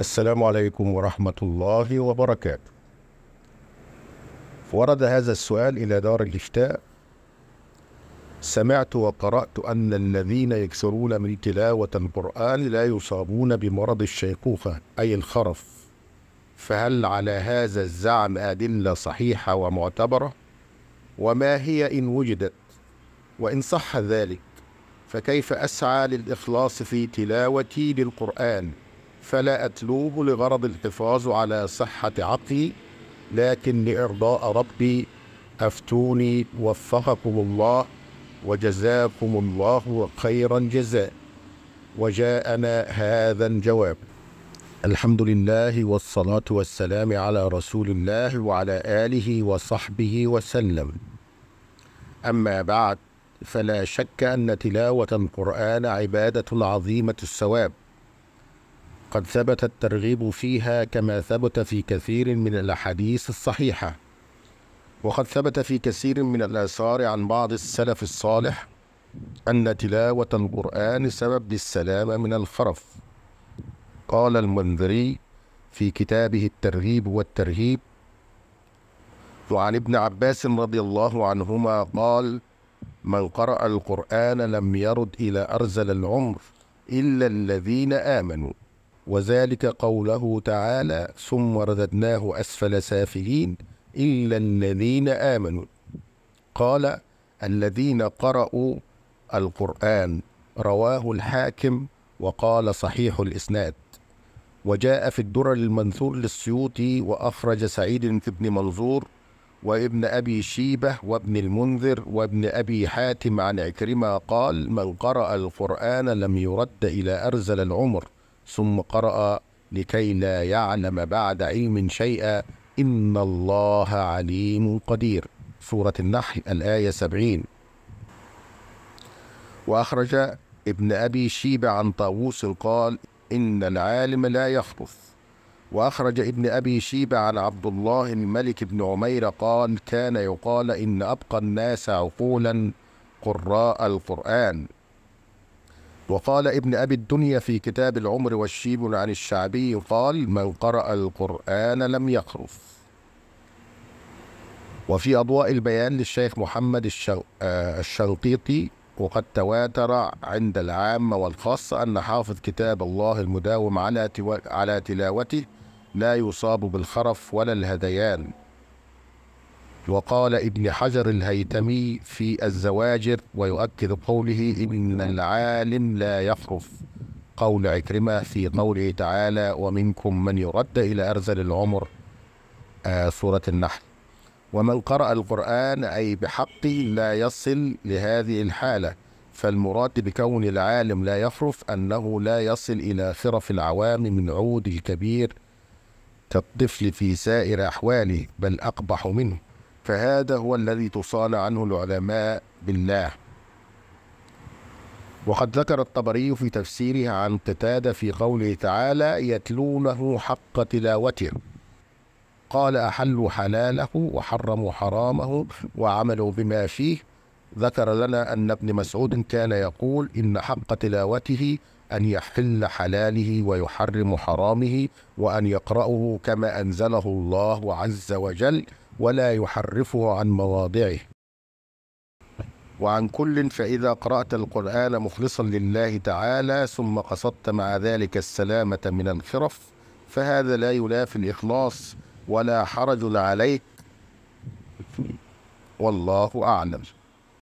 السلام عليكم ورحمة الله وبركاته ورد هذا السؤال إلى دار الإفتاء سمعت وقرأت أن الذين يكثرون من تلاوة القرآن لا يصابون بمرض الشيخوخة أي الخرف فهل على هذا الزعم أدلة صحيحة ومعتبرة؟ وما هي إن وجدت؟ وإن صح ذلك فكيف أسعى للإخلاص في تلاوتي للقرآن؟ فلا أتلوه لغرض الحفاظ على صحة عقلي لكن لإرضاء ربي أفتوني وفقكم الله وجزاكم الله خيرا جزاء وجاءنا هذا الجواب الحمد لله والصلاة والسلام على رسول الله وعلى آله وصحبه وسلم أما بعد فلا شك أن تلاوة القرآن عبادة عظيمة الثواب وقد ثبت الترغيب فيها كما ثبت في كثير من الأحاديث الصحيحة وقد ثبت في كثير من الآثار عن بعض السلف الصالح أن تلاوة القرآن سبب للسلامة من الخرف قال المنذري في كتابه الترغيب والترهيب وعن ابن عباس رضي الله عنهما قال من قرأ القرآن لم يرد إلى أرزل العمر إلا الذين آمنوا وذلك قوله تعالى ثم رددناه أسفل سافلين إلا الذين آمنوا قال الذين قرأوا القرآن رواه الحاكم وقال صحيح الإسناد وجاء في الدرر المنثور للسيوطي وأخرج سعيد بن منظور وابن أبي شيبة وابن المنذر وابن أبي حاتم عن عكرمة قال من قرأ القرآن لم يرد إلى أرزل العمر ثم قرأ لكي لا يعلم بعد علم شيئا إن الله عليم قدير سورة النحل الآية سبعين وأخرج ابن أبي شيبة عن طاووس قال إن العالم لا يخبث وأخرج ابن أبي شيبة عن عبد الله الملك بن عمير قال كان يقال إن أبقى الناس عقولا قراء القرآن وقال ابن أبي الدنيا في كتاب العمر والشيب عن الشعبي قال من قرأ القرآن لم يخرف وفي أضواء البيان للشيخ محمد آه، الشنقيطي وقد تواتر عند العامة والخاصة أن حافظ كتاب الله المداوم على, على تلاوته لا يصاب بالخرف ولا الهذيان وقال ابن حجر الهيتمي في الزواجر ويؤكد قوله إن العالم لا يخرف قول عكرمة في قوله تعالى ومنكم من يرد إلى أرذل العمر آه سورة النحل ومن قرأ القرآن أي بحقه لا يصل لهذه الحالة فالمراد بكون العالم لا يخرف أنه لا يصل إلى خرف العوام من عود الكبير كالطفل في سائر أحواله بل أقبح منه فهذا هو الذي تصال عنه العلماء بالله وقد ذكر الطبري في تفسيره عن قتادة في قوله تعالى يتلونه حق تلاوته قال أحلوا حلاله وحرموا حرامه وعملوا بما فيه ذكر لنا أن ابن مسعود كان يقول إن حق تلاوته أن يحل حلاله ويحرم حرامه وأن يقرأه كما أنزله الله عز وجل ولا يحرفه عن مواضعه وعن كل فإذا قرأت القرآن مخلصا لله تعالى ثم قصدت مع ذلك السلامة من الخرف فهذا لا يلافي الإخلاص ولا حرج عليك والله أعلم